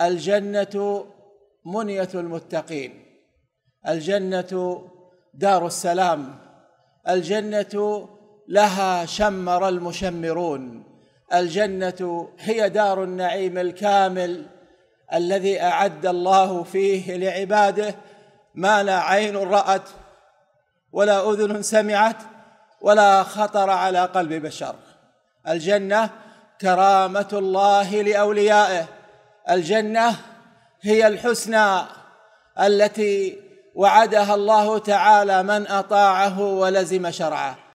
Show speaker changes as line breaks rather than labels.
الجنة منية المتقين الجنة دار السلام الجنة لها شمر المشمرون الجنة هي دار النعيم الكامل الذي أعد الله فيه لعباده ما لا عين رأت ولا أذن سمعت ولا خطر على قلب بشر الجنة كرامة الله لأوليائه الجنه هي الحسنى التي وعدها الله تعالى من اطاعه ولزم شرعه